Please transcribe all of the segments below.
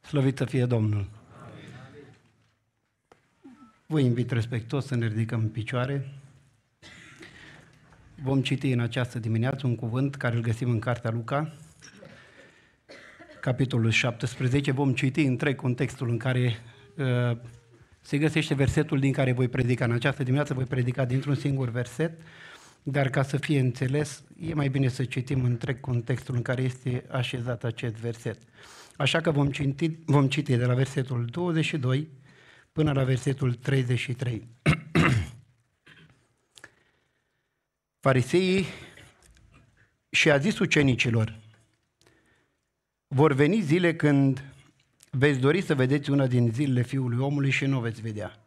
Slăvit să fie Domnul! Vă invit respectuos să ne ridicăm în picioare. Vom citi în această dimineață un cuvânt care îl găsim în Cartea Luca, capitolul 17. Vom citi întreg contextul în care uh, se găsește versetul din care voi predica. În această dimineață voi predica dintr-un singur verset, dar ca să fie înțeles, e mai bine să citim întreg contextul în care este așezat acest verset. Așa că vom citi, vom citi de la versetul 22 până la versetul 33. Fariseii și a zis ucenicilor, vor veni zile când veți dori să vedeți una din zilele Fiului Omului și nu veți vedea.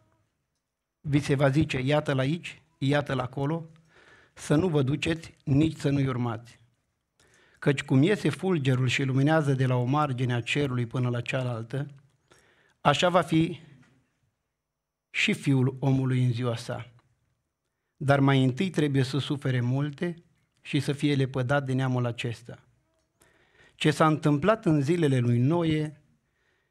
Vi se va zice, iată-l aici, iată-l acolo, să nu vă duceți, nici să nu-i urmați. Căci cum iese fulgerul și luminează de la o margine a cerului până la cealaltă, așa va fi și fiul omului în ziua sa. Dar mai întâi trebuie să sufere multe și să fie lepădat de neamul acesta. Ce s-a întâmplat în zilele lui Noe,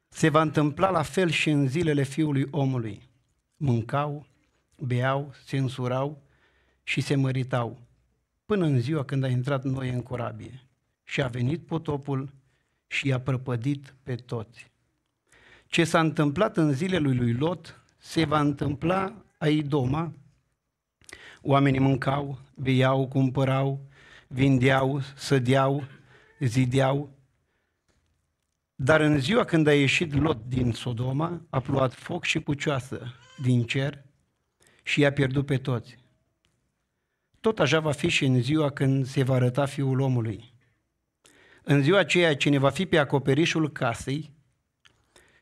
se va întâmpla la fel și în zilele fiului omului. Mâncau, beau, se însurau, și se măritau până în ziua când a intrat noi în corabie și a venit potopul și i-a prăpădit pe toți. Ce s-a întâmplat în zilele lui Lot se va întâmpla a Idoma. Oamenii mâncau, beiau, cumpărau, vindeau, sădeau, zideau. Dar în ziua când a ieșit Lot din Sodoma, a pluat foc și pucioasă din cer și i-a pierdut pe toți. Tot așa va fi și în ziua când se va arăta Fiul omului. În ziua aceea cine va fi pe acoperișul casei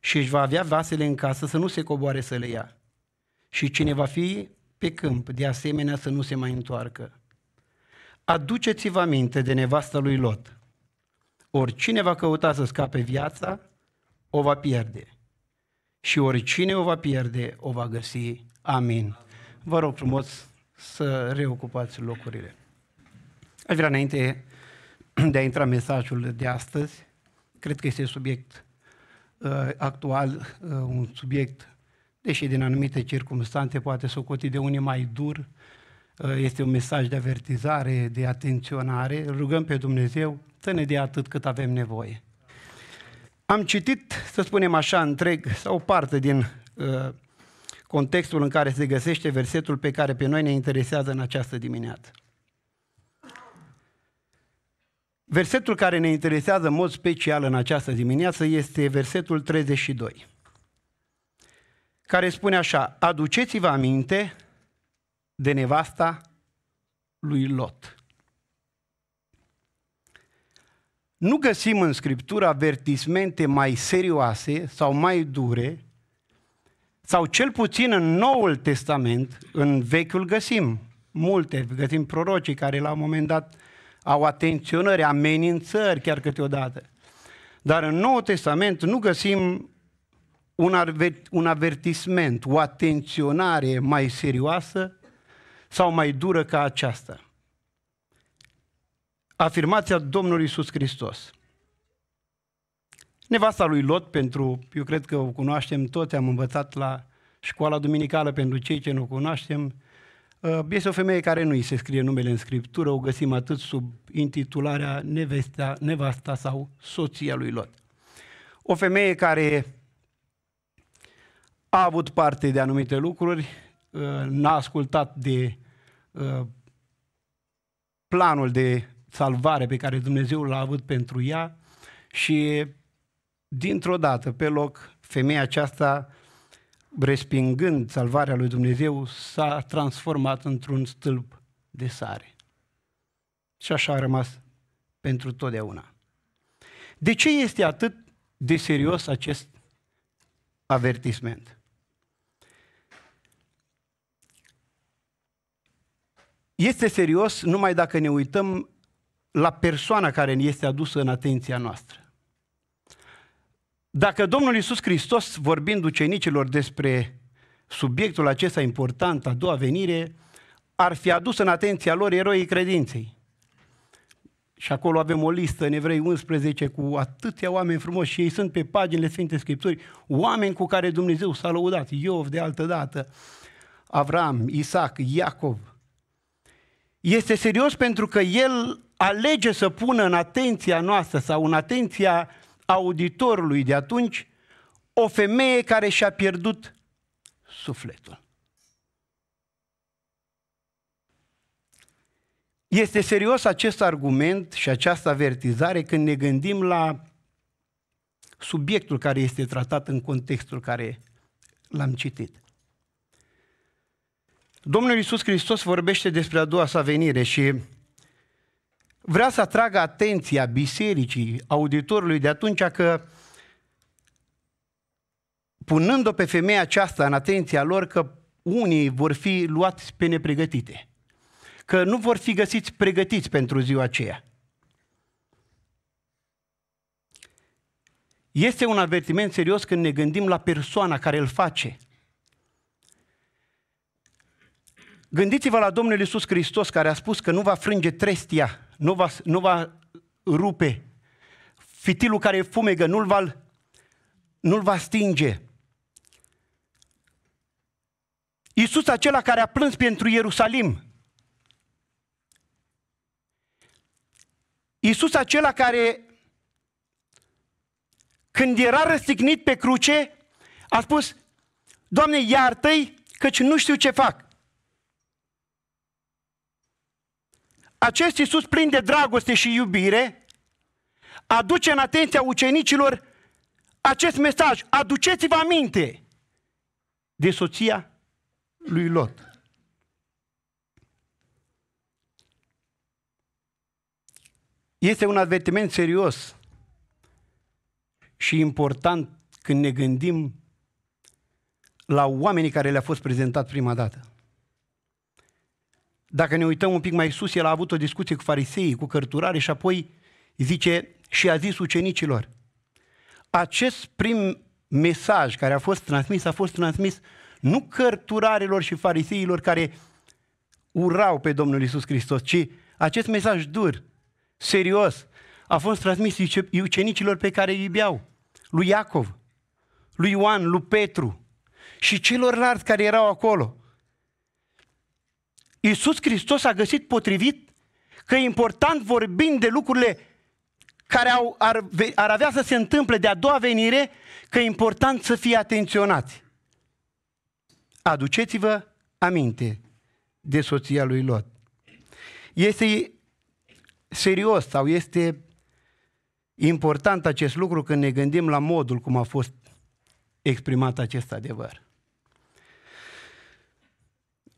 și își va avea vasele în casă să nu se coboare să le ia. Și cine va fi pe câmp, de asemenea să nu se mai întoarcă. Aduceți-vă aminte de nevasta lui Lot. Oricine va căuta să scape viața, o va pierde. Și oricine o va pierde, o va găsi. Amin. Vă rog frumos să reocupați locurile. Aș vrea înainte de a intra mesajul de astăzi, cred că este subiect uh, actual, uh, un subiect, deși din anumite circunstanțe poate o de unii mai dur, uh, este un mesaj de avertizare, de atenționare, rugăm pe Dumnezeu să ne dea atât cât avem nevoie. Am citit, să spunem așa, întreg sau parte din uh, contextul în care se găsește versetul pe care pe noi ne interesează în această dimineață. Versetul care ne interesează în mod special în această dimineață este versetul 32, care spune așa, aduceți-vă aminte de nevasta lui Lot. Nu găsim în Scriptură avertismente mai serioase sau mai dure sau cel puțin în Noul Testament, în Vechiul găsim multe, găsim prorocii care la un moment dat au atenționări, amenințări chiar câteodată. Dar în Noul Testament nu găsim un, adver- un avertisment, o atenționare mai serioasă sau mai dură ca aceasta. Afirmația Domnului Iisus Hristos – Nevasta lui Lot, pentru, eu cred că o cunoaștem toți, am învățat la școala duminicală pentru cei ce nu o cunoaștem, uh, este o femeie care nu îi se scrie numele în scriptură, o găsim atât sub intitularea nevesta, nevasta sau soția lui Lot. O femeie care a avut parte de anumite lucruri, uh, n-a ascultat de uh, planul de salvare pe care Dumnezeu l-a avut pentru ea și dintr-o dată, pe loc, femeia aceasta, respingând salvarea lui Dumnezeu, s-a transformat într-un stâlp de sare. Și așa a rămas pentru totdeauna. De ce este atât de serios acest avertisment? Este serios numai dacă ne uităm la persoana care ne este adusă în atenția noastră. Dacă Domnul Iisus Hristos, vorbind ucenicilor despre subiectul acesta important, a doua venire, ar fi adus în atenția lor eroii credinței. Și acolo avem o listă în Evrei 11 cu atâția oameni frumoși și ei sunt pe paginile Sfinte Scripturi, oameni cu care Dumnezeu s-a lăudat, Iov de altă dată, Avram, Isaac, Iacov. Este serios pentru că el alege să pună în atenția noastră sau în atenția auditorului de atunci o femeie care și-a pierdut sufletul. Este serios acest argument și această avertizare când ne gândim la subiectul care este tratat în contextul care l-am citit. Domnul Iisus Hristos vorbește despre a doua sa venire și Vrea să atragă atenția bisericii, auditorului de atunci că punând-o pe femeia aceasta în atenția lor că unii vor fi luați pe nepregătite, că nu vor fi găsiți pregătiți pentru ziua aceea. Este un avertiment serios când ne gândim la persoana care îl face. Gândiți-vă la Domnul Iisus Hristos care a spus că nu va frânge trestia nu va, nu va rupe. Fitilul care fumegă nu-l va, nu va stinge. Iisus acela care a plâns pentru Ierusalim. Iisus acela care când era răstignit pe cruce, a spus, Doamne, iartă-i, căci nu știu ce fac. Acest Iisus plin de dragoste și iubire aduce în atenția ucenicilor acest mesaj. Aduceți-vă aminte de soția lui Lot. Este un advertiment serios și important când ne gândim la oamenii care le-a fost prezentat prima dată. Dacă ne uităm un pic mai sus, el a avut o discuție cu fariseii, cu cărturare și apoi zice și a zis ucenicilor. Acest prim mesaj care a fost transmis, a fost transmis nu cărturarilor și fariseilor care urau pe Domnul Isus Hristos, ci acest mesaj dur, serios, a fost transmis ucenicilor pe care îi iubeau, lui Iacov, lui Ioan, lui Petru și celorlalți care erau acolo. Iisus Hristos a găsit potrivit că e important vorbind de lucrurile care au, ar, ar avea să se întâmple de a doua venire, că e important să fie atenționați. Aduceți-vă aminte de soția lui Lot. Este serios sau este important acest lucru când ne gândim la modul cum a fost exprimat acest adevăr.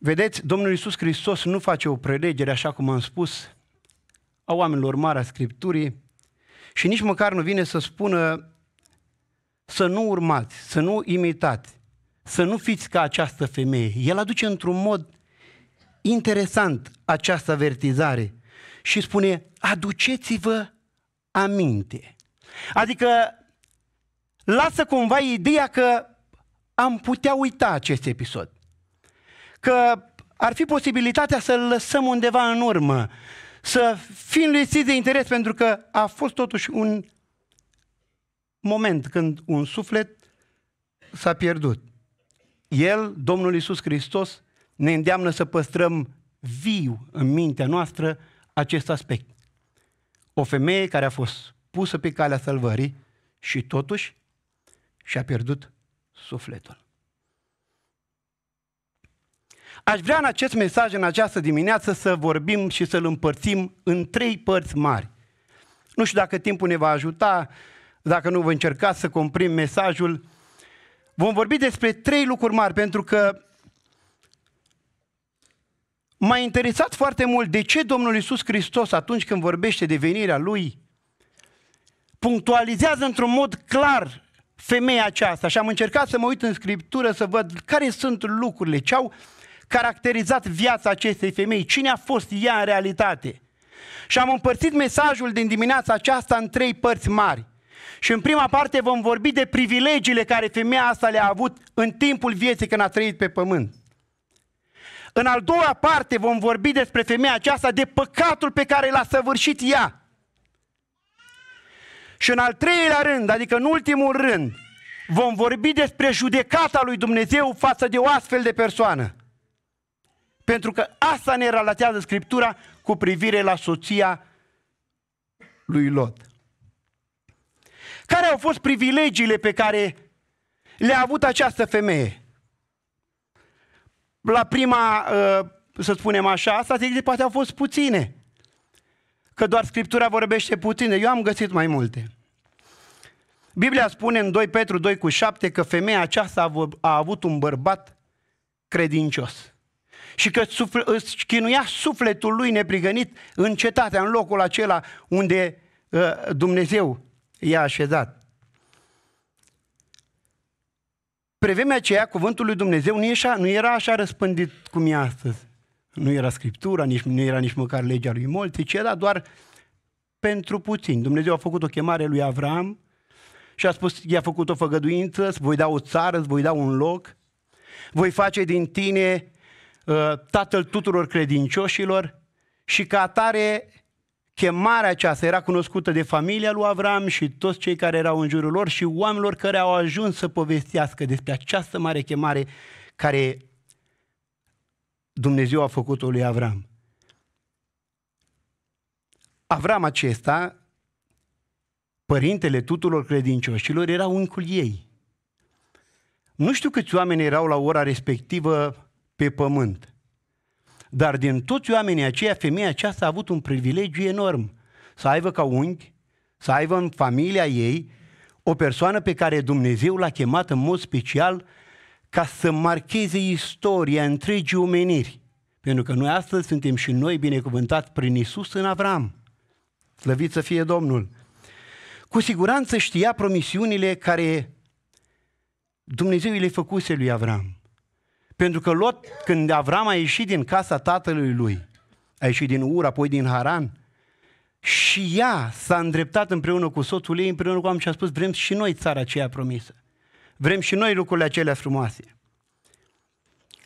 Vedeți, Domnul Iisus Hristos nu face o prelegere, așa cum am spus, a oamenilor mari a Scripturii și nici măcar nu vine să spună să nu urmați, să nu imitați, să nu fiți ca această femeie. El aduce într-un mod interesant această avertizare și spune, aduceți-vă aminte. Adică lasă cumva ideea că am putea uita acest episod că ar fi posibilitatea să-l lăsăm undeva în urmă, să fim lipsiți de interes, pentru că a fost totuși un moment când un suflet s-a pierdut. El, Domnul Isus Hristos, ne îndeamnă să păstrăm viu în mintea noastră acest aspect. O femeie care a fost pusă pe calea salvării și totuși și-a pierdut sufletul. Aș vrea în acest mesaj, în această dimineață, să vorbim și să-l împărțim în trei părți mari. Nu știu dacă timpul ne va ajuta, dacă nu vă încercați să comprim mesajul. Vom vorbi despre trei lucruri mari, pentru că m-a interesat foarte mult de ce Domnul Iisus Hristos, atunci când vorbește de venirea Lui, punctualizează într-un mod clar femeia aceasta. Și am încercat să mă uit în Scriptură să văd care sunt lucrurile, ce au caracterizat viața acestei femei, cine a fost ea în realitate. Și am împărțit mesajul din dimineața aceasta în trei părți mari. Și în prima parte vom vorbi de privilegiile care femeia asta le-a avut în timpul vieții când a trăit pe pământ. În al doua parte vom vorbi despre femeia aceasta, de păcatul pe care l-a săvârșit ea. Și în al treilea rând, adică în ultimul rând, vom vorbi despre judecata lui Dumnezeu față de o astfel de persoană. Pentru că asta ne relatează Scriptura cu privire la soția lui Lot. Care au fost privilegiile pe care le-a avut această femeie? La prima, uh, să spunem așa, asta poate au fost puține. Că doar Scriptura vorbește puține. Eu am găsit mai multe. Biblia spune în 2 Petru 2 cu 7 că femeia aceasta a avut un bărbat credincios și că îți chinuia sufletul lui neprigănit în cetatea, în locul acela unde uh, Dumnezeu i-a așezat. Pe vremea aceea, cuvântul lui Dumnezeu nu, nu era așa răspândit cum e astăzi. Nu era Scriptura, nici, nu era nici măcar legea lui Molți, ci era doar pentru puțin. Dumnezeu a făcut o chemare lui Avram și a spus, i-a făcut o făgăduință, îți voi da o țară, îți voi da un loc, voi face din tine Uh, tatăl tuturor credincioșilor și ca atare chemarea aceasta era cunoscută de familia lui Avram și toți cei care erau în jurul lor și oamenilor care au ajuns să povestească despre această mare chemare care Dumnezeu a făcut-o lui Avram. Avram acesta, părintele tuturor credincioșilor, era unicul ei. Nu știu câți oameni erau la ora respectivă pe pământ. Dar din toți oamenii aceia, femeia aceasta a avut un privilegiu enorm. Să aibă ca unghi, să aibă în familia ei o persoană pe care Dumnezeu l-a chemat în mod special ca să marcheze istoria întregii omeniri. Pentru că noi astăzi suntem și noi binecuvântați prin Isus în Avram. Slăvit să fie Domnul! Cu siguranță știa promisiunile care Dumnezeu le făcuse lui Avram. Pentru că Lot, când Avram a ieșit din casa tatălui lui, a ieșit din Ur, apoi din Haran, și ea s-a îndreptat împreună cu soțul ei, împreună cu am și a spus, vrem și noi țara aceea promisă. Vrem și noi lucrurile acelea frumoase.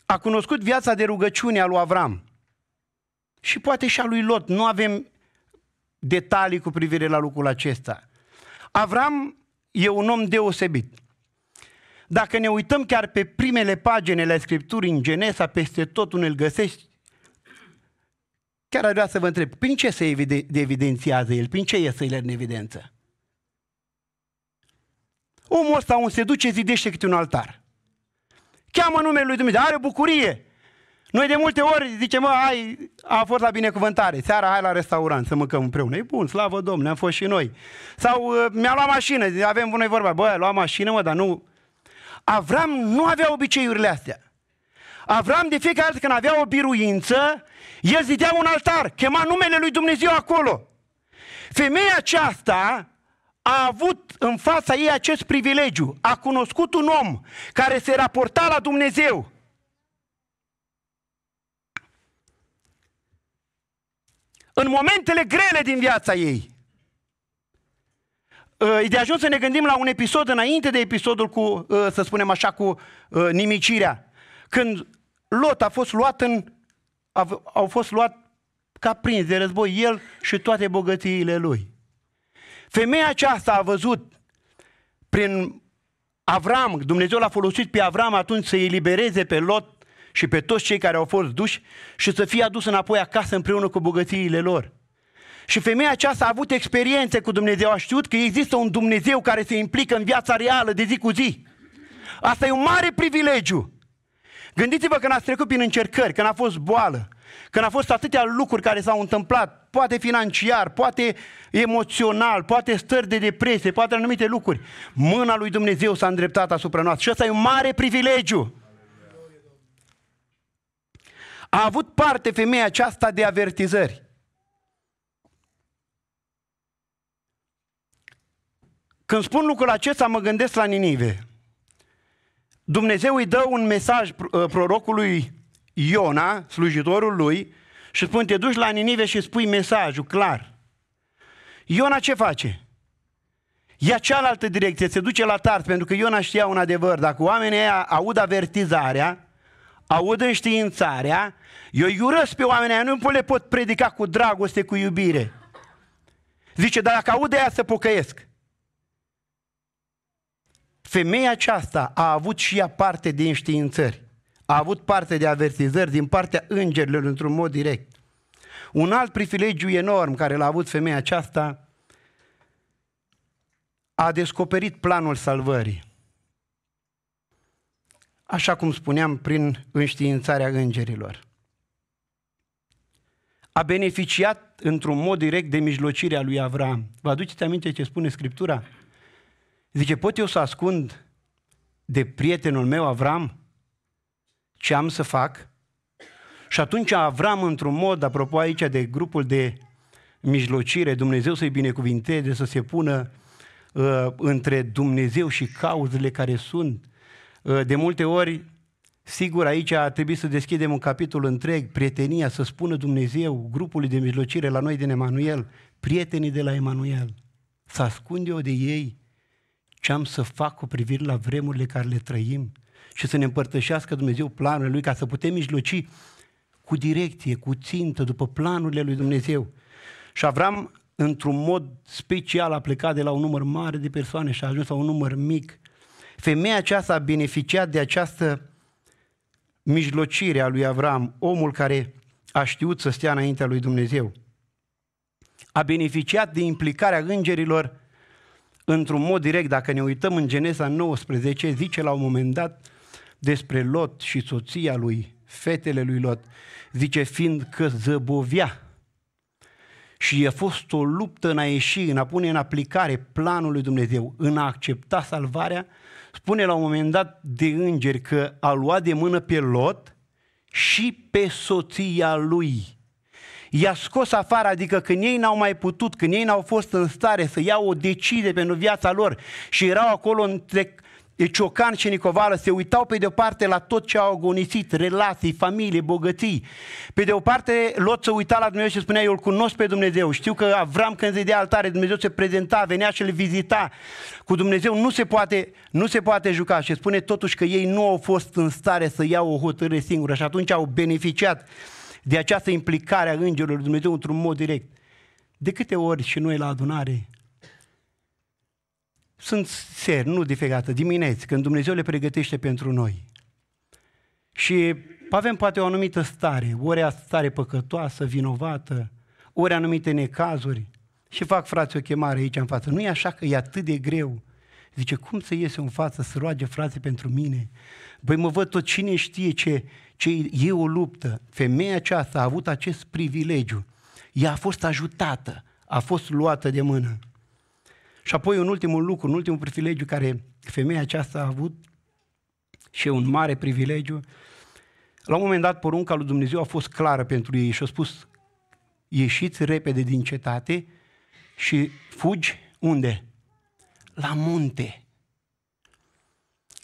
A cunoscut viața de rugăciune a lui Avram și poate și a lui Lot. Nu avem detalii cu privire la lucrul acesta. Avram e un om deosebit. Dacă ne uităm chiar pe primele pagini ale Scripturii în Genesa, peste tot unde îl găsești, chiar ar vrea să vă întreb, prin ce se evide- evidențiază el? Prin ce iese el în evidență? Omul ăsta un se duce zidește câte un altar. Cheamă numele lui Dumnezeu, are bucurie. Noi de multe ori zicem, mă, Ai a fost la binecuvântare, seara hai la restaurant să mâncăm împreună. E bun, slavă Domnului, am fost și noi. Sau uh, mi-a luat mașină, avem noi vorba, bă, luam mașină, mă, dar nu Avram nu avea obiceiurile astea. Avram de fiecare dată când avea o biruință, el zidea un altar, chema numele lui Dumnezeu acolo. Femeia aceasta a avut în fața ei acest privilegiu. A cunoscut un om care se raporta la Dumnezeu. În momentele grele din viața ei, Uh, e de ajuns să ne gândim la un episod înainte de episodul cu, uh, să spunem așa, cu uh, nimicirea. Când Lot a fost luat în, au fost luat ca prins de război el și toate bogățiile lui. Femeia aceasta a văzut prin Avram, Dumnezeu l-a folosit pe Avram atunci să elibereze pe Lot și pe toți cei care au fost duși și să fie adus înapoi acasă împreună cu bogățiile lor. Și femeia aceasta a avut experiențe cu Dumnezeu, a știut că există un Dumnezeu care se implică în viața reală de zi cu zi. Asta e un mare privilegiu. Gândiți-vă când ați trecut prin încercări, când a fost boală, când a fost atâtea lucruri care s-au întâmplat, poate financiar, poate emoțional, poate stări de depresie, poate anumite lucruri. Mâna lui Dumnezeu s-a îndreptat asupra noastră și asta e un mare privilegiu. A avut parte femeia aceasta de avertizări. Când spun lucrul acesta, mă gândesc la Ninive. Dumnezeu îi dă un mesaj uh, prorocului Iona, slujitorul lui, și spune, te duci la Ninive și spui mesajul clar. Iona ce face? Ia cealaltă direcție, se duce la Tart, pentru că Iona știa un adevăr. Dacă oamenii aia aud avertizarea, aud înștiințarea, eu îi urăsc pe oamenii aia, nu le pot predica cu dragoste, cu iubire. Zice, dar dacă aud aia să pocăiesc. Femeia aceasta a avut și ea parte de înștiințări. A avut parte de avertizări din partea îngerilor într-un mod direct. Un alt privilegiu enorm care l-a avut femeia aceasta a descoperit planul salvării. Așa cum spuneam, prin înștiințarea îngerilor. A beneficiat într-un mod direct de mijlocirea lui Avram. Vă aduceți aminte ce spune Scriptura? Zice, pot eu să ascund de prietenul meu Avram ce am să fac? Și atunci Avram, într-un mod, apropo aici de grupul de mijlocire, Dumnezeu să-i binecuvinteze, să se pună uh, între Dumnezeu și cauzele care sunt. Uh, de multe ori, sigur, aici a trebuit să deschidem un capitol întreg, prietenia, să spună Dumnezeu grupului de mijlocire la noi din Emanuel, prietenii de la Emanuel, să ascund eu de ei ce am să fac cu privire la vremurile care le trăim și să ne împărtășească Dumnezeu planurile Lui ca să putem mijloci cu direcție, cu țintă, după planurile Lui Dumnezeu. Și Avram, într-un mod special, a plecat de la un număr mare de persoane și a ajuns la un număr mic. Femeia aceasta a beneficiat de această mijlocire a lui Avram, omul care a știut să stea înaintea lui Dumnezeu. A beneficiat de implicarea îngerilor într-un mod direct, dacă ne uităm în Geneza 19, zice la un moment dat despre Lot și soția lui, fetele lui Lot, zice, fiind că zăbovia. și a fost o luptă în a ieși, în a pune în aplicare planul lui Dumnezeu, în a accepta salvarea, spune la un moment dat de îngeri că a luat de mână pe Lot și pe soția lui i-a scos afară, adică când ei n-au mai putut, când ei n-au fost în stare să iau o decizie pentru viața lor și erau acolo între Ciocan și Nicovală se uitau pe de-o parte la tot ce au agonisit, relații, familie, bogății. Pe de-o parte, Lot se uita la Dumnezeu și spunea, eu îl cunosc pe Dumnezeu, știu că Avram când zidea altare, Dumnezeu se prezenta, venea și le vizita. Cu Dumnezeu nu se poate, nu se poate juca și spune totuși că ei nu au fost în stare să iau o hotărâre singură și atunci au beneficiat de această implicare a Îngerului Dumnezeu într-un mod direct. De câte ori și noi la adunare sunt ser, nu de fiecare dată, dimineți, când Dumnezeu le pregătește pentru noi. Și avem poate o anumită stare, ori a stare păcătoasă, vinovată, ori anumite necazuri. Și fac frați o chemare aici în față. Nu e așa că e atât de greu. Zice, cum să iese în față să roage frații pentru mine? Băi, mă văd tot cine știe ce ce e o luptă. Femeia aceasta a avut acest privilegiu. Ea a fost ajutată, a fost luată de mână. Și apoi un ultimul lucru, un ultimul privilegiu care femeia aceasta a avut și e un mare privilegiu. La un moment dat porunca lui Dumnezeu a fost clară pentru ei și a spus ieșiți repede din cetate și fugi unde? La munte.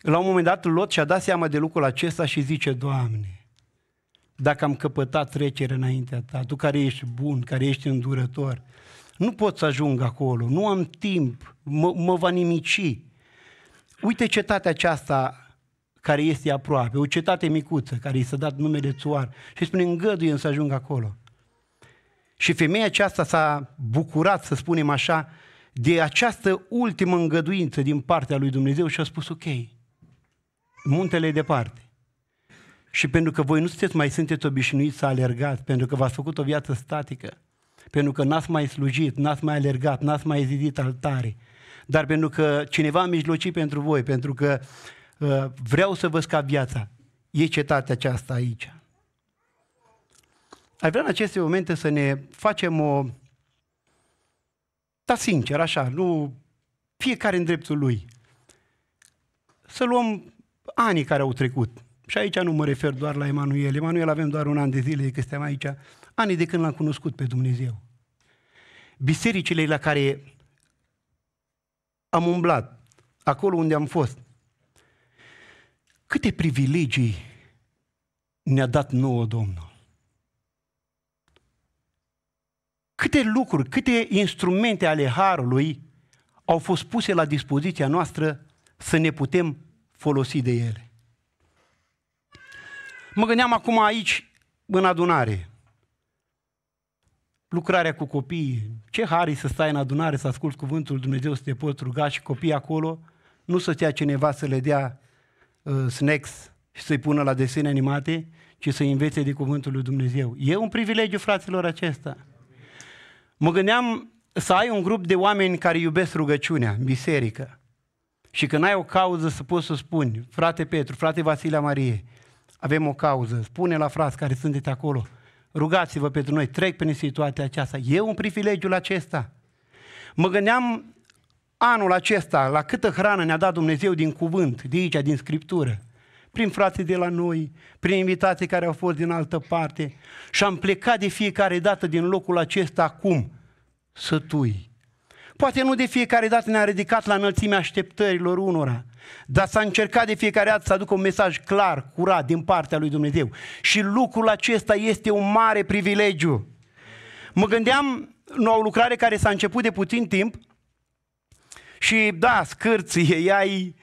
La un moment dat, Lot și-a dat seama de lucrul acesta și zice, Doamne, dacă am căpătat trecere înaintea ta, tu care ești bun, care ești îndurător, nu pot să ajung acolo, nu am timp, mă, mă va nimici. Uite cetatea aceasta care este aproape, o cetate micuță care i s-a dat numele Țuar și spune îngăduie să ajung acolo. Și femeia aceasta s-a bucurat, să spunem așa, de această ultimă îngăduință din partea lui Dumnezeu și a spus ok, muntele e departe. Și pentru că voi nu sunteți mai sunteți obișnuiți să alergați, pentru că v-ați făcut o viață statică, pentru că n-ați mai slujit, n-ați mai alergat, n-ați mai zidit altare, dar pentru că cineva a mijlocit pentru voi, pentru că uh, vreau să vă scap viața. E cetatea aceasta aici. Ai vrea în aceste momente să ne facem o... Da, sincer, așa, nu fiecare în dreptul lui. Să luăm anii care au trecut. Și aici nu mă refer doar la Emanuel. Emanuel avem doar un an de zile, că suntem aici, anii de când l-am cunoscut pe Dumnezeu. Bisericile la care am umblat, acolo unde am fost, câte privilegii ne-a dat nouă Domnul. Câte lucruri, câte instrumente ale Harului au fost puse la dispoziția noastră să ne putem folosi de ele. Mă gândeam acum aici, în adunare, lucrarea cu copiii. Ce harii să stai în adunare, să asculți cuvântul Dumnezeu, să te poți ruga și copiii acolo, nu să stea cineva să le dea uh, snacks și să-i pună la desene animate, ci să i învețe de cuvântul lui Dumnezeu. E un privilegiu, fraților, acesta. Mă gândeam să ai un grup de oameni care iubesc rugăciunea, biserică. Și când ai o cauză să poți să spuni, frate Petru, frate Vasilea Marie, avem o cauză, spune la frați care sunteți acolo, rugați-vă pentru noi, trec prin situația aceasta. E un privilegiul acesta. Mă gândeam anul acesta la câtă hrană ne-a dat Dumnezeu din cuvânt, de aici, din Scriptură prin frații de la noi, prin invitații care au fost din altă parte și am plecat de fiecare dată din locul acesta acum, sătui, Poate nu de fiecare dată ne-a ridicat la înălțimea așteptărilor unora, dar s-a încercat de fiecare dată să aducă un mesaj clar, curat, din partea lui Dumnezeu. Și lucrul acesta este un mare privilegiu. Mă gândeam la o lucrare care s-a început de puțin timp și da, scârție, ea îi,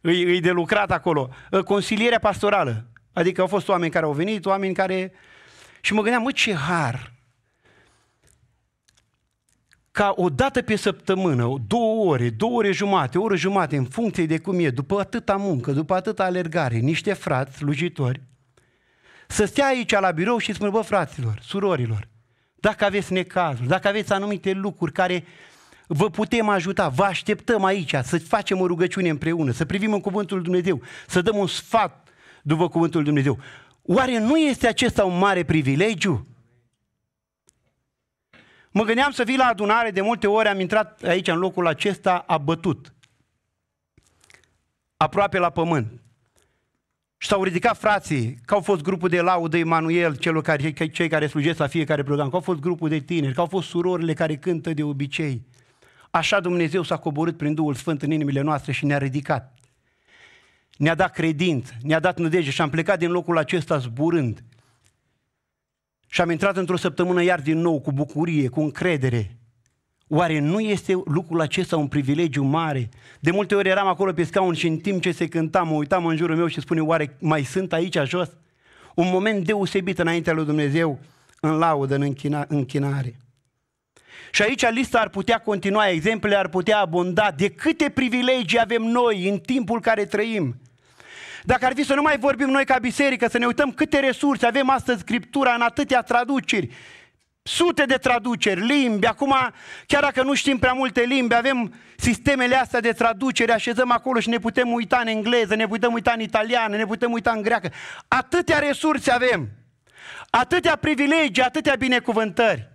îi de lucrat acolo. Consilierea pastorală. Adică au fost oameni care au venit, oameni care... Și mă gândeam, mă, ce har! ca o dată pe săptămână, două ore, două ore jumate, o oră jumate, în funcție de cum e, după atâta muncă, după atâta alergare, niște frați slujitori, să stea aici la birou și spună, bă, fraților, surorilor, dacă aveți necazuri, dacă aveți anumite lucruri care vă putem ajuta, vă așteptăm aici să facem o rugăciune împreună, să privim în Cuvântul Dumnezeu, să dăm un sfat după Cuvântul Dumnezeu. Oare nu este acesta un mare privilegiu? Mă gândeam să vii la adunare, de multe ori am intrat aici în locul acesta abătut, aproape la pământ. Și s-au ridicat frații, că au fost grupul de laudă Emanuel, celor care, cei care slujesc la fiecare program, că au fost grupul de tineri, că au fost surorile care cântă de obicei. Așa Dumnezeu s-a coborât prin Duhul Sfânt în inimile noastre și ne-a ridicat. Ne-a dat credință, ne-a dat nădejde și am plecat din locul acesta zburând. Și am intrat într-o săptămână iar din nou cu bucurie, cu încredere. Oare nu este lucrul acesta un privilegiu mare? De multe ori eram acolo pe scaun și în timp ce se cânta, mă uitam în jurul meu și spune, oare mai sunt aici jos? Un moment deosebit înaintea lui Dumnezeu, în laudă, în închina, închinare. Și aici lista ar putea continua, exemplele ar putea abunda de câte privilegii avem noi în timpul care trăim. Dacă ar fi să nu mai vorbim noi ca biserică, să ne uităm câte resurse avem astăzi Scriptura în atâtea traduceri, sute de traduceri, limbi, acum chiar dacă nu știm prea multe limbi, avem sistemele astea de traducere, așezăm acolo și ne putem uita în engleză, ne putem uita în italiană, ne putem uita în greacă. Atâtea resurse avem, atâtea privilegii, atâtea binecuvântări.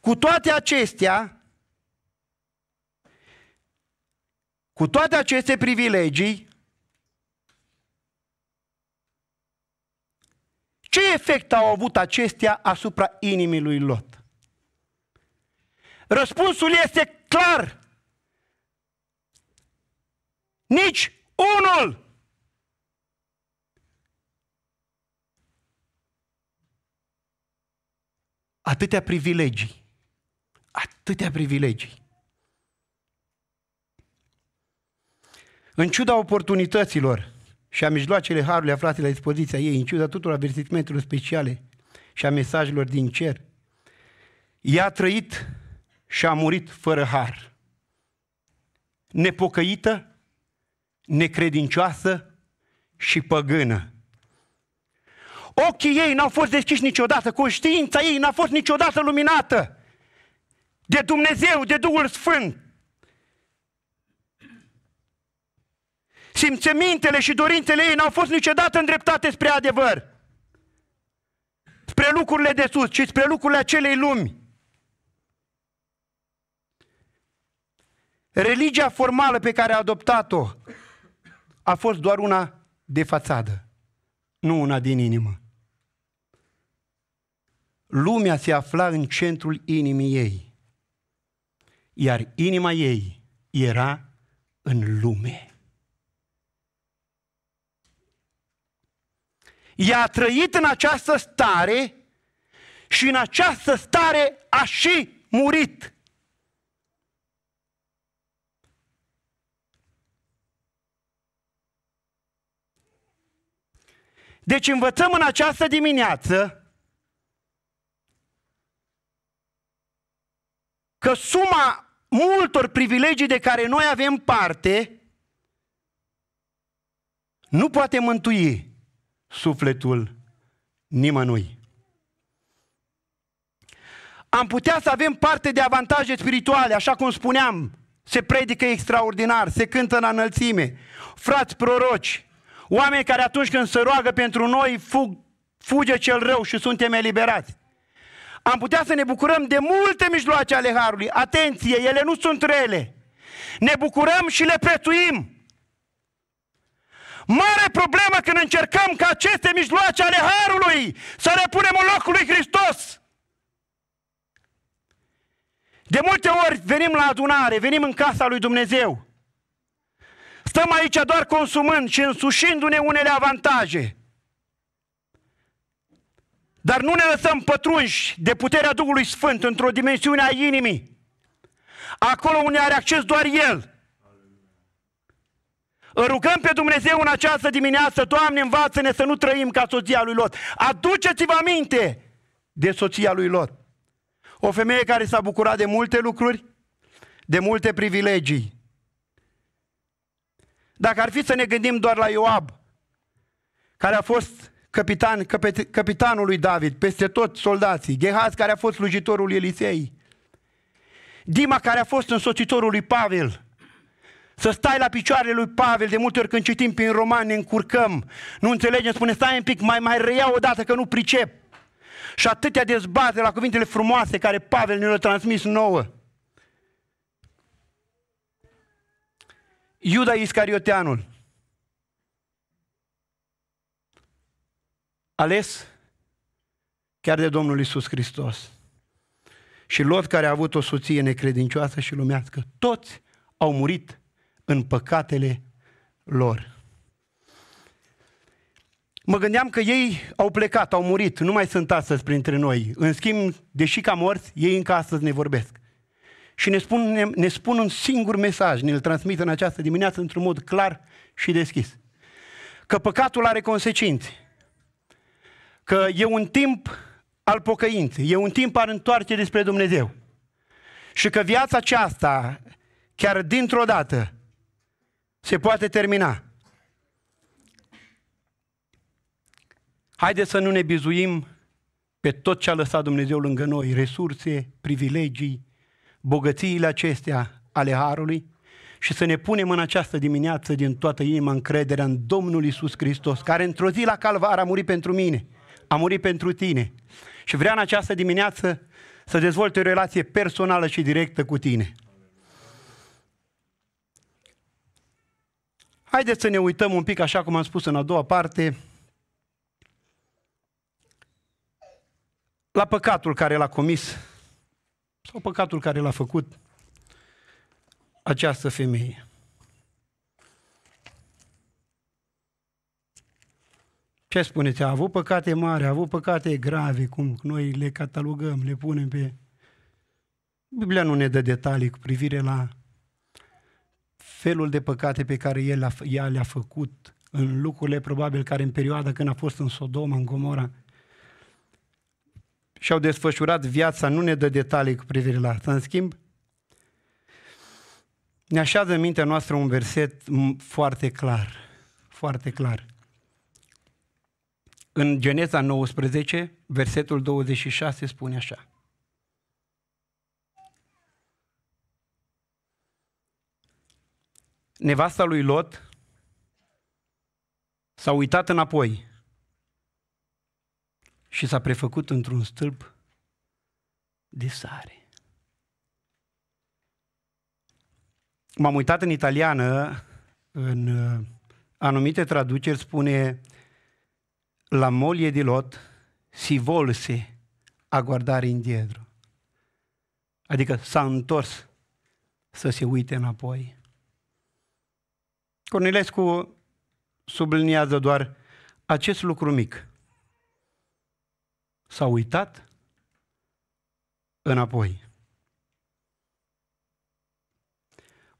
Cu toate acestea, Cu toate aceste privilegii, ce efect au avut acestea asupra inimii lui Lot? Răspunsul este clar. Nici unul atâtea privilegii, atâtea privilegii. În ciuda oportunităților și a mijloacele harului aflate la dispoziția ei, în ciuda tuturor avertismentelor speciale și a mesajelor din cer, ea a trăit și a murit fără har. Nepocăită, necredincioasă și păgână. Ochii ei n-au fost deschiși niciodată, conștiința ei n-a fost niciodată luminată de Dumnezeu, de Duhul Sfânt. simțămintele și dorințele ei n-au fost niciodată îndreptate spre adevăr, spre lucrurile de sus, ci spre lucrurile acelei lumi. Religia formală pe care a adoptat-o a fost doar una de fațadă, nu una din inimă. Lumea se afla în centrul inimii ei, iar inima ei era în lume. ea a trăit în această stare și în această stare a și murit. Deci învățăm în această dimineață că suma multor privilegii de care noi avem parte nu poate mântui sufletul nimănui. Am putea să avem parte de avantaje spirituale, așa cum spuneam, se predică extraordinar, se cântă în înălțime, frați proroci, oameni care atunci când se roagă pentru noi fug, fuge cel rău și suntem eliberați. Am putea să ne bucurăm de multe mijloace ale Harului. Atenție, ele nu sunt rele. Ne bucurăm și le prețuim. Mare problemă când încercăm ca aceste mijloace ale Harului să le punem în locul lui Hristos. De multe ori venim la adunare, venim în casa lui Dumnezeu. Stăm aici doar consumând și însușindu-ne unele avantaje. Dar nu ne lăsăm pătrunși de puterea Duhului Sfânt într-o dimensiune a inimii. Acolo unde are acces doar El – Rugăm pe Dumnezeu în această dimineață, Doamne, învață-ne să nu trăim ca soția lui Lot. Aduceți-vă aminte de soția lui Lot. O femeie care s-a bucurat de multe lucruri, de multe privilegii. Dacă ar fi să ne gândim doar la Ioab, care a fost capitan, capet, capitanul lui David, peste tot soldații, Gehaz care a fost slujitorul Elisei, Dima care a fost însoțitorul lui Pavel, să stai la picioarele lui Pavel, de multe ori când citim prin romani ne încurcăm, nu înțelegem, spune stai un pic, mai, mai reiau dată că nu pricep. Și atâtea dezbate la cuvintele frumoase care Pavel ne le-a transmis nouă. Iuda Iscarioteanul, ales chiar de Domnul Isus Hristos. Și Lot care a avut o soție necredincioasă și lumească, toți au murit în păcatele lor. Mă gândeam că ei au plecat, au murit, nu mai sunt astăzi printre noi. În schimb, deși ca morți, ei încă astăzi ne vorbesc. Și ne spun, ne, ne spun un singur mesaj, ne-l transmit în această dimineață într-un mod clar și deschis. Că păcatul are consecințe. Că e un timp al pocăinței, e un timp al întoarcerii spre Dumnezeu. Și că viața aceasta, chiar dintr-o dată, se poate termina. Haideți să nu ne bizuim pe tot ce a lăsat Dumnezeu lângă noi, resurse, privilegii, bogățiile acestea ale Harului și să ne punem în această dimineață din toată inima încrederea în Domnul Isus Hristos, care într-o zi la calvar a murit pentru mine, a murit pentru tine și vrea în această dimineață să dezvolte o relație personală și directă cu tine. Haideți să ne uităm un pic, așa cum am spus în a doua parte, la păcatul care l-a comis sau păcatul care l-a făcut această femeie. Ce spuneți? A avut păcate mari, a avut păcate grave, cum noi le catalogăm, le punem pe... Biblia nu ne dă detalii cu privire la felul de păcate pe care el, ea le-a făcut în lucrurile probabil care în perioada când a fost în Sodoma, în Gomora, și-au desfășurat viața, nu ne dă detalii cu privire la asta. În schimb, ne așează în mintea noastră un verset foarte clar, foarte clar. În Geneza 19, versetul 26 spune așa. nevasta lui Lot s-a uitat înapoi și s-a prefăcut într-un stâlp de sare. M-am uitat în italiană, în uh, anumite traduceri spune la molie di Lot si volse a guardare indietro. Adică s-a întors să se uite înapoi. Cornilescu subliniază doar acest lucru mic. S-a uitat înapoi.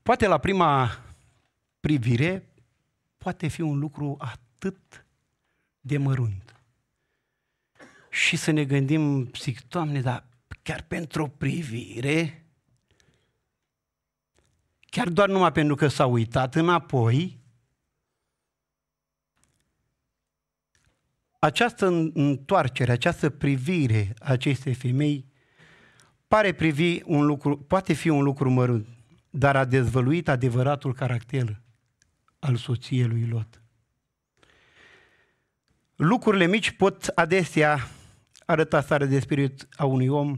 Poate la prima privire poate fi un lucru atât de mărunt. Și să ne gândim, zic, Doamne, dar chiar pentru o privire, chiar doar numai pentru că s-a uitat înapoi, această întoarcere, această privire a acestei femei pare privi un lucru, poate fi un lucru mărunt, dar a dezvăluit adevăratul caracter al soției lui Lot. Lucrurile mici pot adesea arăta starea de spirit a unui om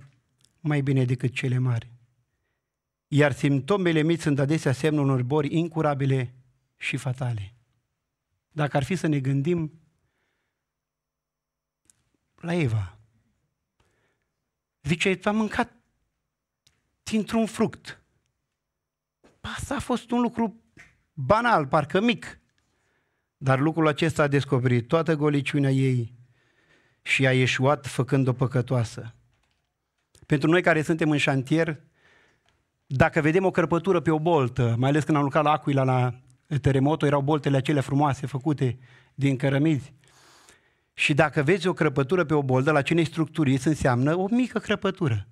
mai bine decât cele mari iar simptomele mici sunt adesea semnul unor bori incurabile și fatale. Dacă ar fi să ne gândim la Eva, zice, a mâncat dintr-un fruct. Asta a fost un lucru banal, parcă mic. Dar lucrul acesta a descoperit toată goliciunea ei și a ieșuat făcând-o păcătoasă. Pentru noi care suntem în șantier, dacă vedem o cărpătură pe o boltă, mai ales când am lucrat la Aquila la teremotul, erau boltele acelea frumoase făcute din cărămizi. Și dacă vezi o crăpătură pe o boldă, la cine Îți înseamnă o mică crăpătură.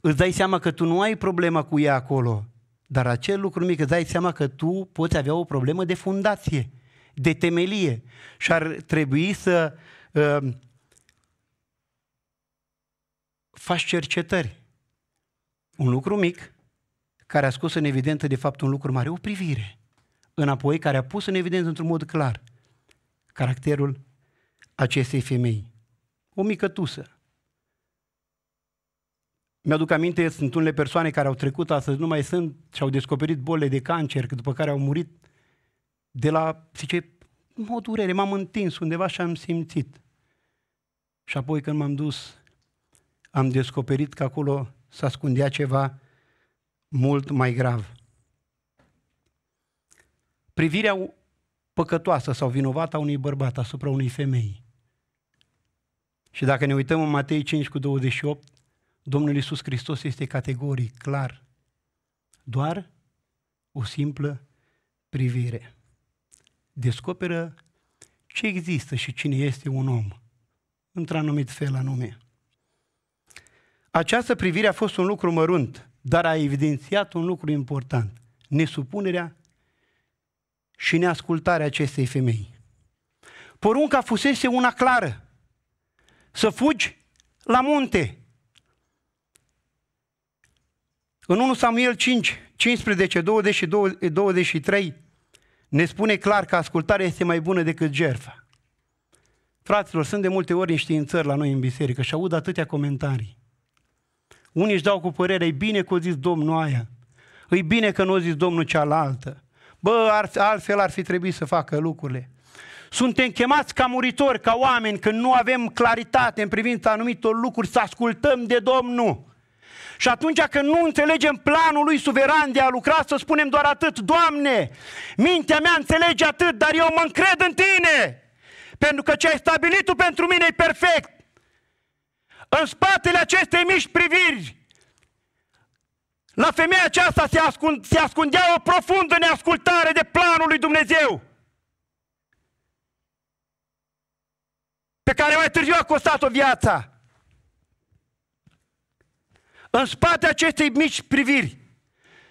Îți dai seama că tu nu ai problemă cu ea acolo, dar acel lucru mic îți dai seama că tu poți avea o problemă de fundație, de temelie și ar trebui să uh, faci cercetări. Un lucru mic care a scos în evidență de fapt un lucru mare, o privire înapoi care a pus în evidență într-un mod clar caracterul acestei femei. O tusă. Mi-aduc aminte, sunt unele persoane care au trecut astăzi, nu mai sunt și au descoperit bolile de cancer, după care au murit de la, zice, o durere, m-am întins undeva și am simțit. Și apoi când m-am dus, am descoperit că acolo s-ascundea ceva mult mai grav. Privirea păcătoasă sau vinovată a unui bărbat asupra unei femei. Și dacă ne uităm în Matei 5 cu 28, Domnul Iisus Hristos este categoric, clar. Doar o simplă privire. Descoperă ce există și cine este un om, într anumit fel anume. Această privire a fost un lucru mărunt dar a evidențiat un lucru important, nesupunerea și neascultarea acestei femei. Porunca fusese una clară, să fugi la munte. În 1 Samuel 5, 15, 20 23 ne spune clar că ascultarea este mai bună decât jertfa. Fraților, sunt de multe ori niște în țări la noi în biserică și aud atâtea comentarii. Unii își dau cu părerea, e bine că o zis Domnul aia. E bine că nu o zis Domnul cealaltă. Bă, ar, altfel ar fi trebuit să facă lucrurile. Suntem chemați ca muritori, ca oameni, când nu avem claritate în privința anumitor lucruri, să ascultăm de Domnul. Și atunci când nu înțelegem planul lui suveran de a lucra, să spunem doar atât, Doamne, mintea mea înțelege atât, dar eu mă încred în Tine, pentru că ce ai stabilit Tu pentru mine e perfect. În spatele acestei mici priviri, la femeia aceasta se, ascund, se ascundea o profundă neascultare de planul lui Dumnezeu. Pe care mai târziu a costat-o viața. În spatele acestei mici priviri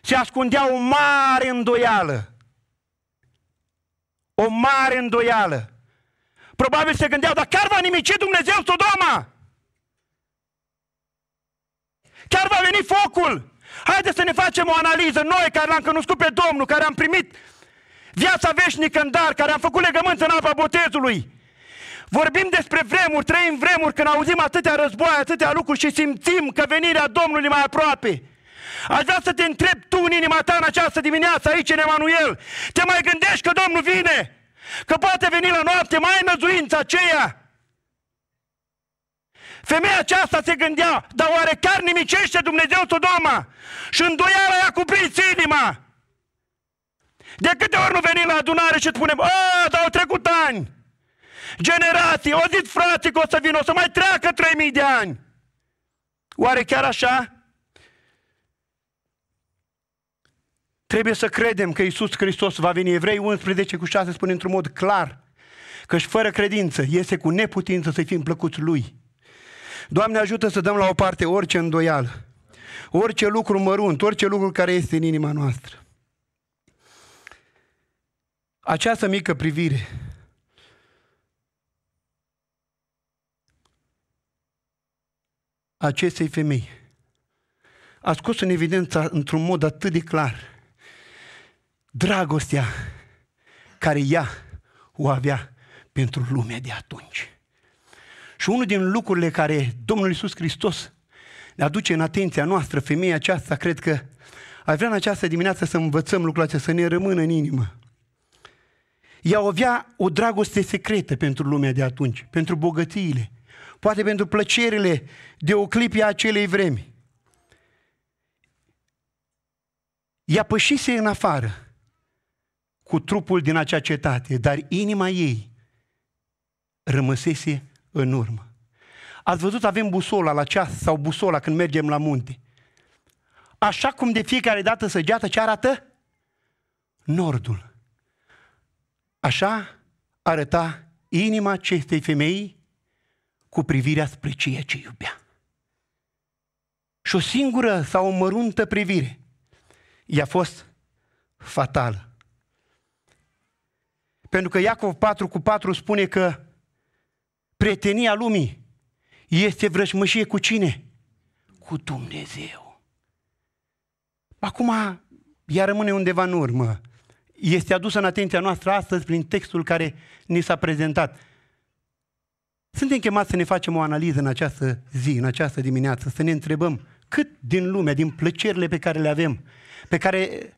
se ascundea o mare îndoială. O mare îndoială. Probabil se gândeau, dar chiar va nimici Dumnezeu Sodoma? Chiar va veni focul. Haideți să ne facem o analiză. Noi care l-am cunoscut pe Domnul, care am primit viața veșnică în dar, care am făcut legământ în apa botezului. Vorbim despre vremuri, trăim vremuri când auzim atâtea războaie, atâtea lucruri și simțim că venirea Domnului mai aproape. Aș vrea să te întreb tu în inima ta în această dimineață aici în Emanuel. Te mai gândești că Domnul vine? Că poate veni la noapte, mai ai năzuința aceea? Femeia aceasta se gândea, dar oare chiar nimicește Dumnezeu Sodoma? Și îndoiala i-a cuprins inima. De câte ori nu venim la adunare și spunem, a, dar au trecut ani, generații, o zis frații că o să vină, o să mai treacă 3000 de ani. Oare chiar așa? Trebuie să credem că Isus Hristos va veni. Evrei 11 cu 6 spune într-un mod clar că și fără credință este cu neputință să fim plăcuți Lui. Doamne ajută să dăm la o parte orice îndoială, orice lucru mărunt, orice lucru care este în inima noastră. Această mică privire acestei femei a scos în evidență într-un mod atât de clar dragostea care ea o avea pentru lumea de atunci. Și unul din lucrurile care Domnul Iisus Hristos ne aduce în atenția noastră, femeia aceasta, cred că ai vrea în această dimineață să învățăm lucrul acesta, să ne rămână în inimă. Ea avea o dragoste secretă pentru lumea de atunci, pentru bogățiile, poate pentru plăcerile de o clipie a acelei vremi. Ea pășise în afară cu trupul din acea cetate, dar inima ei rămăsese în urmă. Ați văzut, avem busola la ceas sau busola când mergem la munte. Așa cum de fiecare dată săgeată ce arată? Nordul. Așa arăta inima acestei femei cu privirea spre ceea ce iubea. Și o singură sau o măruntă privire i-a fost fatală. Pentru că Iacov 4 cu 4 spune că prietenia lumii este vrăjmășie cu cine? Cu Dumnezeu. Acum, ea rămâne undeva în urmă. Este adusă în atenția noastră astăzi prin textul care ni s-a prezentat. Suntem chemați să ne facem o analiză în această zi, în această dimineață, să ne întrebăm cât din lume, din plăcerile pe care le avem, pe care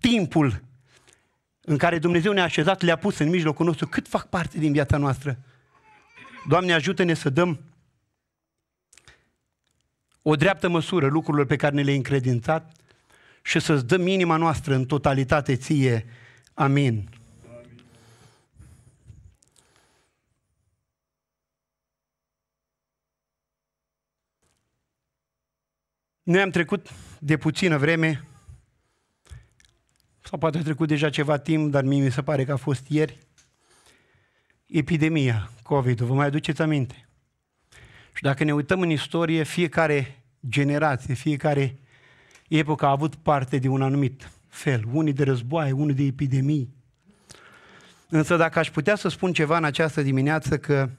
timpul în care Dumnezeu ne-a așezat le-a pus în mijlocul nostru, cât fac parte din viața noastră. Doamne, ajută-ne să dăm o dreaptă măsură lucrurilor pe care ne le-ai încredințat și să-ți dăm inima noastră în totalitate ție. Amin. ne Noi am trecut de puțină vreme, sau poate a trecut deja ceva timp, dar mie mi se pare că a fost ieri, epidemia COVID-ul, vă mai aduceți aminte? Și dacă ne uităm în istorie, fiecare generație, fiecare epocă a avut parte de un anumit fel. Unii de războaie, unii de epidemii. Însă dacă aș putea să spun ceva în această dimineață că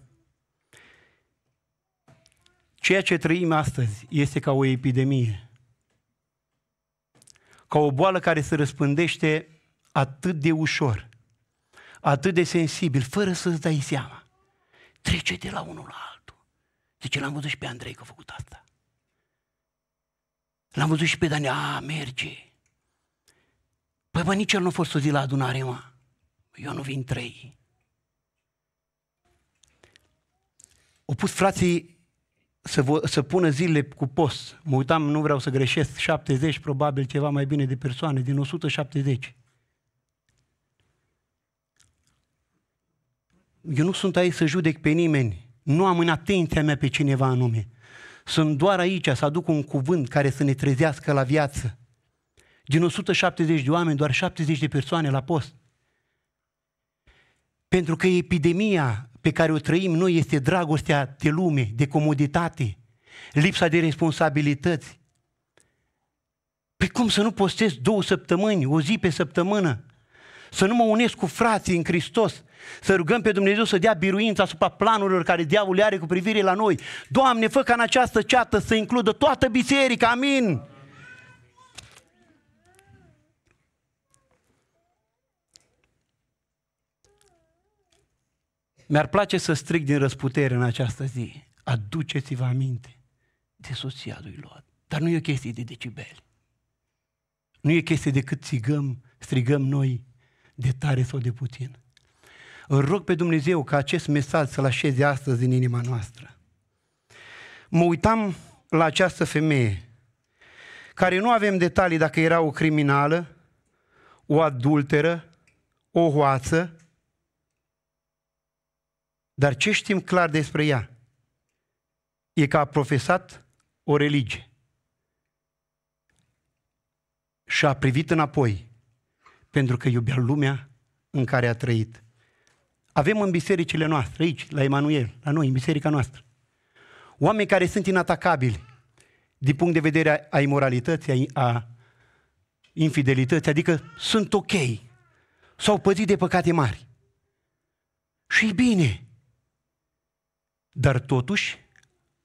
ceea ce trăim astăzi este ca o epidemie, ca o boală care se răspândește atât de ușor, atât de sensibil, fără să-ți dai seama. Trece de la unul la altul. De ce l-am văzut și pe Andrei că a făcut asta? L-am văzut și pe Dani, a, merge. Păi bă, nici el nu a fost o zi la adunare, mă. Eu nu vin trei. Au pus frații să, vă, să pună zile cu post. Mă uitam, nu vreau să greșesc, 70 probabil, ceva mai bine de persoane, din 170. eu nu sunt aici să judec pe nimeni, nu am în atenția mea pe cineva anume. Sunt doar aici să aduc un cuvânt care să ne trezească la viață. Din 170 de oameni, doar 70 de persoane la post. Pentru că epidemia pe care o trăim noi este dragostea de lume, de comoditate, lipsa de responsabilități. Pe păi cum să nu postez două săptămâni, o zi pe săptămână? Să nu mă unesc cu frații în Hristos, să rugăm pe Dumnezeu să dea biruința asupra planurilor care diavolul are cu privire la noi. Doamne, fă ca în această ceată să includă toată biserica, amin! Mi-ar place să strig din răsputere în această zi. Aduceți-vă aminte de soția lui Lot. Dar nu e o chestie de decibeli. Nu e chestie de cât țigăm, strigăm noi de tare sau de puțin. Îl rog pe Dumnezeu ca acest mesaj să-l așeze astăzi în inima noastră. Mă uitam la această femeie, care nu avem detalii dacă era o criminală, o adulteră, o hoață, dar ce știm clar despre ea? E că a profesat o religie și a privit înapoi pentru că iubea lumea în care a trăit. Avem în bisericile noastre, aici, la Emanuel, la noi, în biserica noastră, oameni care sunt inatacabili din punct de vedere a imoralității, a infidelității, adică sunt ok, s-au păzit de păcate mari. și bine. Dar totuși,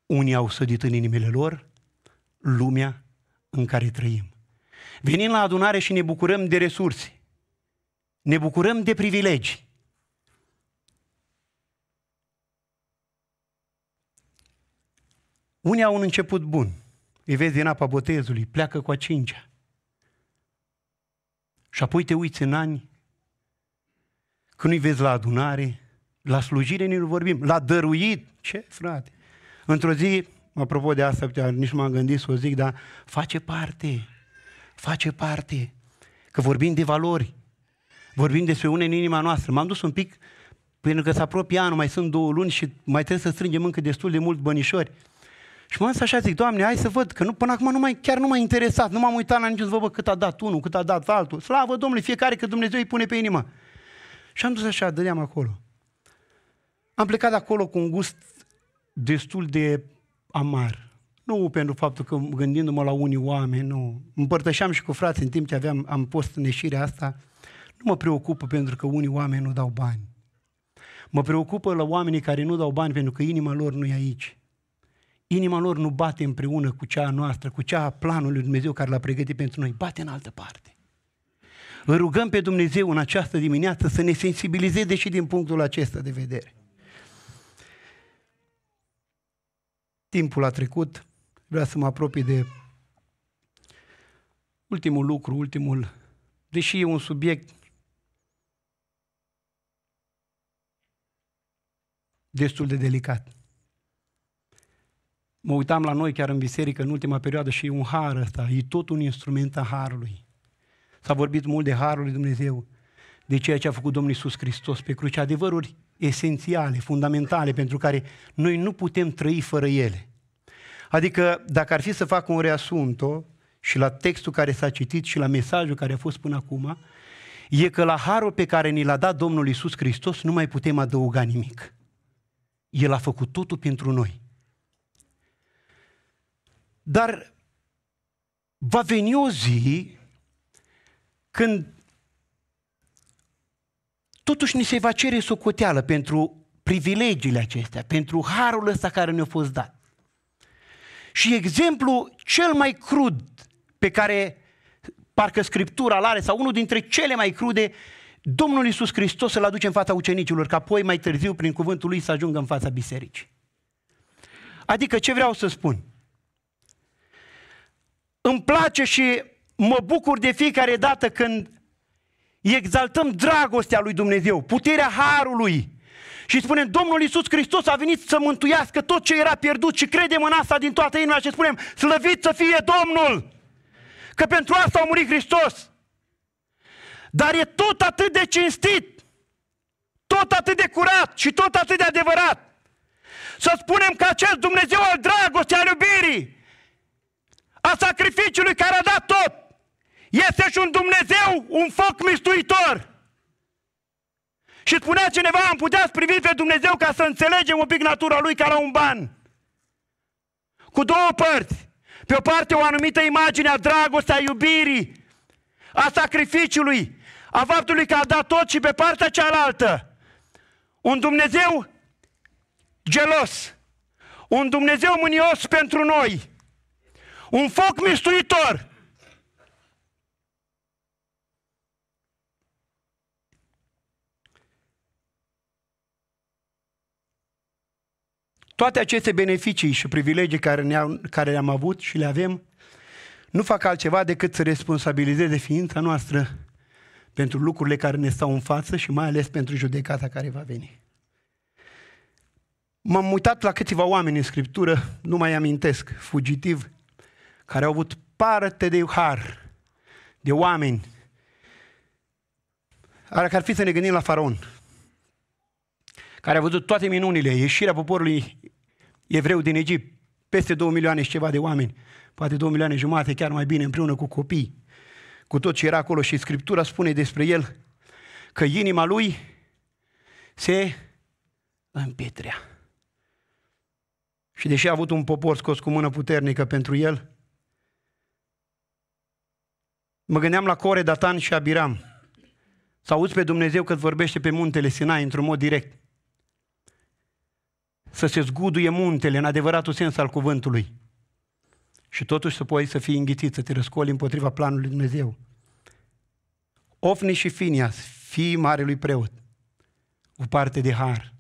unii au sădit în inimile lor lumea în care trăim. Venim la adunare și ne bucurăm de resurse, ne bucurăm de privilegii, Unii au un început bun. Îi vezi din apa botezului, pleacă cu a cincea. Și apoi te uiți în ani, când îi vezi la adunare, la slujire nu vorbim, la dăruit. Ce, frate? Într-o zi, apropo de asta, nici m-am gândit să o zic, dar face parte, face parte. Că vorbim de valori, vorbim despre une în inima noastră. M-am dus un pic, pentru că se apropie anul, mai sunt două luni și mai trebuie să strângem încă destul de mult bănișori. Și mă așa zic, Doamne, hai să văd, că nu, până acum nu mai, chiar nu m-a interesat, nu m-am uitat la niciun, vă, bă, cât a dat unul, cât a dat altul. Slavă Domnului, fiecare că Dumnezeu îi pune pe inimă. Și am dus așa, dădeam acolo. Am plecat de acolo cu un gust destul de amar. Nu pentru faptul că gândindu-mă la unii oameni, nu. Împărtășeam și cu frații în timp ce aveam, am post în ieșirea asta. Nu mă preocupă pentru că unii oameni nu dau bani. Mă preocupă la oamenii care nu dau bani pentru că inima lor nu e aici inima lor nu bate împreună cu cea noastră, cu cea a planului Dumnezeu care l-a pregătit pentru noi, bate în altă parte. Vă rugăm pe Dumnezeu în această dimineață să ne sensibilizeze și din punctul acesta de vedere. Timpul a trecut, vreau să mă apropii de ultimul lucru, ultimul, deși e un subiect destul de delicat. Mă uitam la noi chiar în biserică în ultima perioadă și e un har ăsta, e tot un instrument a harului. S-a vorbit mult de harul lui Dumnezeu, de ceea ce a făcut Domnul Iisus Hristos pe cruce, adevăruri esențiale, fundamentale, pentru care noi nu putem trăi fără ele. Adică, dacă ar fi să fac un reasunto și la textul care s-a citit și la mesajul care a fost până acum, e că la harul pe care ni l-a dat Domnul Iisus Hristos nu mai putem adăuga nimic. El a făcut totul pentru noi. Dar va veni o zi când totuși ni se va cere socoteală pentru privilegiile acestea, pentru harul ăsta care ne-a fost dat. Și exemplu cel mai crud pe care parcă Scriptura l are, sau unul dintre cele mai crude, Domnul Iisus Hristos îl aduce în fața ucenicilor, ca apoi mai târziu, prin cuvântul lui, să ajungă în fața bisericii. Adică ce vreau să spun? îmi place și mă bucur de fiecare dată când exaltăm dragostea lui Dumnezeu, puterea harului. Și spunem, Domnul Iisus Hristos a venit să mântuiască tot ce era pierdut și credem în asta din toată inima și spunem, slăvit să fie Domnul! Că pentru asta a murit Hristos! Dar e tot atât de cinstit, tot atât de curat și tot atât de adevărat. Să spunem că acest Dumnezeu al dragostei, al iubirii, a sacrificiului care a dat tot. Este și un Dumnezeu, un foc mistuitor. Și spunea cineva, am putea privi pe Dumnezeu ca să înțelegem un pic natura lui ca la un ban. Cu două părți. Pe o parte o anumită imagine a dragostei, a iubirii, a sacrificiului, a faptului că a dat tot și pe partea cealaltă. Un Dumnezeu gelos, un Dumnezeu mânios pentru noi, un foc mistuitor. Toate aceste beneficii și privilegii care, ne-am, care le-am avut și le avem nu fac altceva decât să responsabilizeze ființa noastră pentru lucrurile care ne stau în față și mai ales pentru judecata care va veni. M-am uitat la câțiva oameni în Scriptură, nu mai amintesc, fugitiv, care au avut parte de har, de oameni. Dacă ar fi să ne gândim la faraon, care a văzut toate minunile, ieșirea poporului evreu din Egipt, peste două milioane și ceva de oameni, poate două milioane jumate, chiar mai bine, împreună cu copii, cu tot ce era acolo și Scriptura spune despre el că inima lui se împietrea. Și deși a avut un popor scos cu mână puternică pentru el, Mă gândeam la Core, Datan și Abiram. Să auzi pe Dumnezeu că vorbește pe muntele Sinai într-un mod direct. Să se zguduie muntele în adevăratul sens al cuvântului. Și totuși să poți să fii înghițit, să te răscoli împotriva planului Dumnezeu. Ofni și Finias, fii marelui preot, o parte de har,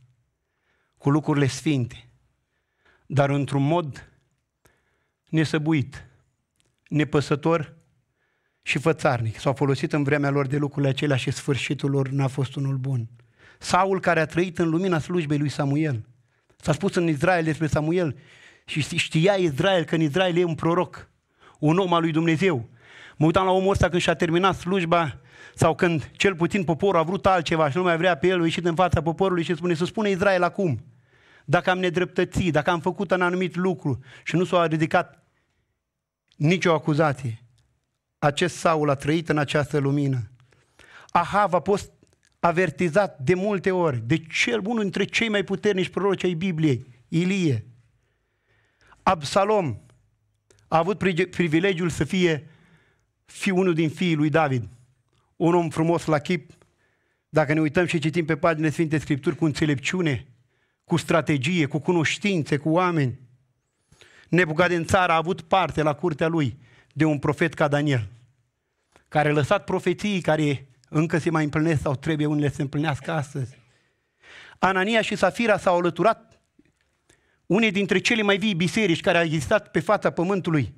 cu lucrurile sfinte, dar într-un mod nesăbuit, nepăsător și fățarnic. S-au folosit în vremea lor de lucrurile acelea și sfârșitul lor n-a fost unul bun. Saul care a trăit în lumina slujbei lui Samuel. S-a spus în Israel despre Samuel și știa Israel că în Israel e un proroc, un om al lui Dumnezeu. Mă uitam la omul ăsta când și-a terminat slujba sau când cel puțin poporul a vrut altceva și nu mai vrea pe el, a ieșit în fața poporului și spune, să spune Israel acum, dacă am nedreptățit, dacă am făcut un anumit lucru și nu s-a ridicat nicio acuzație acest Saul a trăit în această lumină. Ahav a fost avertizat de multe ori de cel unul dintre cei mai puternici proroci ai Bibliei, Ilie. Absalom a avut privilegiul să fie fi unul din fiii lui David, un om frumos la chip, dacă ne uităm și citim pe paginile Sfinte Scripturi cu înțelepciune, cu strategie, cu cunoștințe, cu oameni. Nebucadențar a avut parte la curtea lui de un profet ca Daniel, care a lăsat profeții care încă se mai împlinesc sau trebuie unele să se împlinească astăzi. Anania și Safira s-au alăturat unei dintre cele mai vii biserici care a existat pe fața pământului.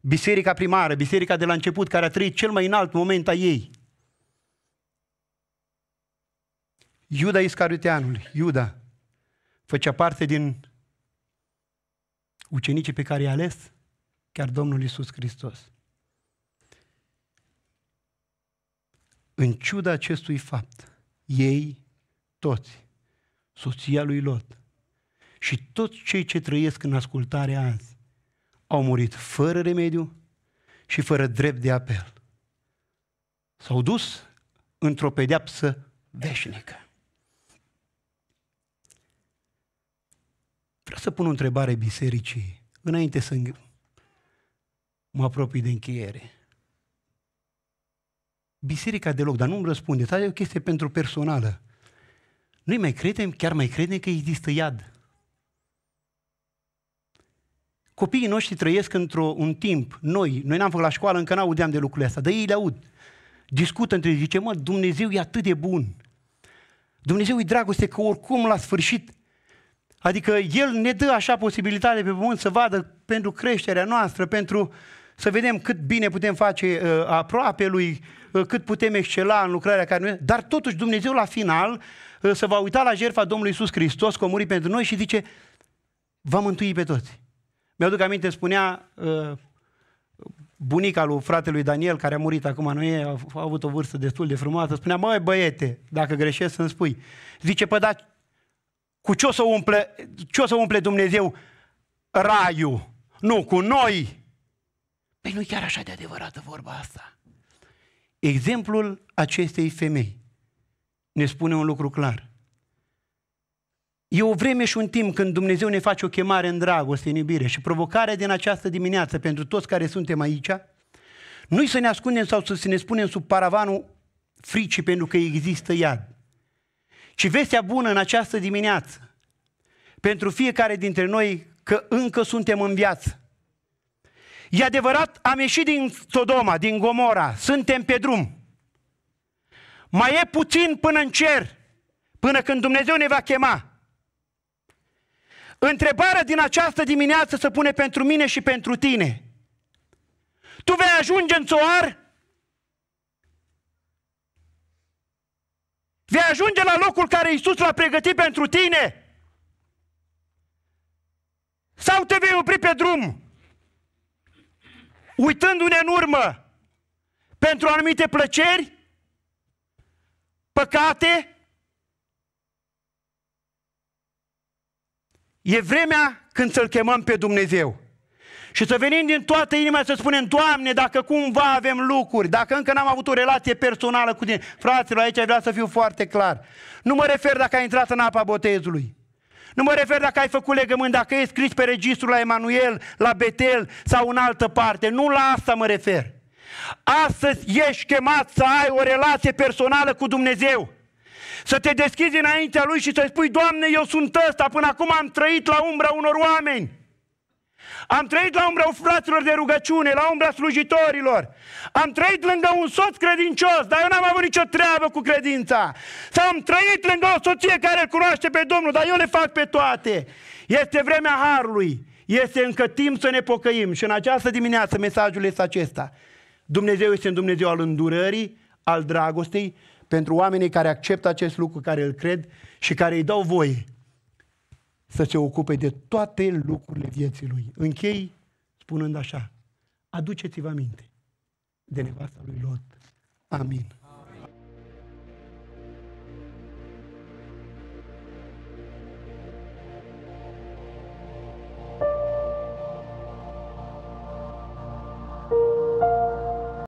Biserica primară, biserica de la început, care a trăit cel mai înalt moment a ei. Iuda Iscarioteanul, Iuda, făcea parte din ucenicii pe care i-a ales chiar Domnul Isus Hristos. În ciuda acestui fapt, ei toți, soția lui Lot și toți cei ce trăiesc în ascultare azi, au murit fără remediu și fără drept de apel. S-au dus într-o pedeapsă veșnică. Vreau să pun o întrebare bisericii, înainte să mă apropii de încheiere. Biserica deloc, dar nu-mi răspunde. Asta e o chestie pentru personală. Noi mai credem, chiar mai credem că există iad. Copiii noștri trăiesc într-un timp, noi, noi n-am făcut la școală, încă n-audeam de lucrurile astea, dar ei le aud. Discută între ei, zice, mă, Dumnezeu e atât de bun. Dumnezeu e dragoste că oricum la sfârșit, adică El ne dă așa posibilitate pe pământ să vadă pentru creșterea noastră, pentru uh, să vedem cât bine putem face uh, aproape lui, uh, cât putem excela în lucrarea care noi... Dar totuși Dumnezeu la final uh, se va uita la jertfa Domnului Iisus Hristos, că a murit pentru noi și zice, va mântui pe toți. Mi-aduc aminte, spunea uh, bunica lui fratelui Daniel, care a murit acum nu e, a, a avut o vârstă destul de frumoasă, spunea, măi băiete, dacă greșesc să-mi spui. Zice, păi da, cu ce o să umple, ce o să umple Dumnezeu raiul? Nu, cu noi Păi nu chiar așa de adevărată vorba asta. Exemplul acestei femei ne spune un lucru clar. E o vreme și un timp când Dumnezeu ne face o chemare în dragoste, în iubire și provocarea din această dimineață pentru toți care suntem aici, nu să ne ascundem sau să ne spunem sub paravanul fricii pentru că există iad, ci vestea bună în această dimineață pentru fiecare dintre noi că încă suntem în viață E adevărat, am ieșit din Sodoma, din Gomora, suntem pe drum. Mai e puțin până în cer, până când Dumnezeu ne va chema. Întrebarea din această dimineață se pune pentru mine și pentru tine. Tu vei ajunge în țoar? Vei ajunge la locul care Iisus l-a pregătit pentru tine? Sau te vei opri pe drum? uitându-ne în urmă pentru anumite plăceri, păcate, E vremea când să-L chemăm pe Dumnezeu. Și să venim din toată inima să spunem, Doamne, dacă cumva avem lucruri, dacă încă n-am avut o relație personală cu tine, fraților, aici vreau să fiu foarte clar. Nu mă refer dacă ai intrat în apa botezului. Nu mă refer dacă ai făcut legământ, dacă e scris pe registrul la Emanuel, la Betel sau în altă parte. Nu la asta mă refer. Astăzi ești chemat să ai o relație personală cu Dumnezeu. Să te deschizi înaintea Lui și să-i spui, Doamne, eu sunt ăsta, până acum am trăit la umbra unor oameni. Am trăit la umbra fraților de rugăciune, la umbra slujitorilor. Am trăit lângă un soț credincios, dar eu n-am avut nicio treabă cu credința. Sau am trăit lângă o soție care îl cunoaște pe Domnul, dar eu le fac pe toate. Este vremea harului. Este încă timp să ne pocăim. Și în această dimineață mesajul este acesta. Dumnezeu este în Dumnezeu al îndurării, al dragostei, pentru oamenii care acceptă acest lucru, care îl cred și care îi dau voie să se ocupe de toate lucrurile vieții lui. Închei spunând așa, aduceți-vă aminte de nevasta lui Lot. Amin.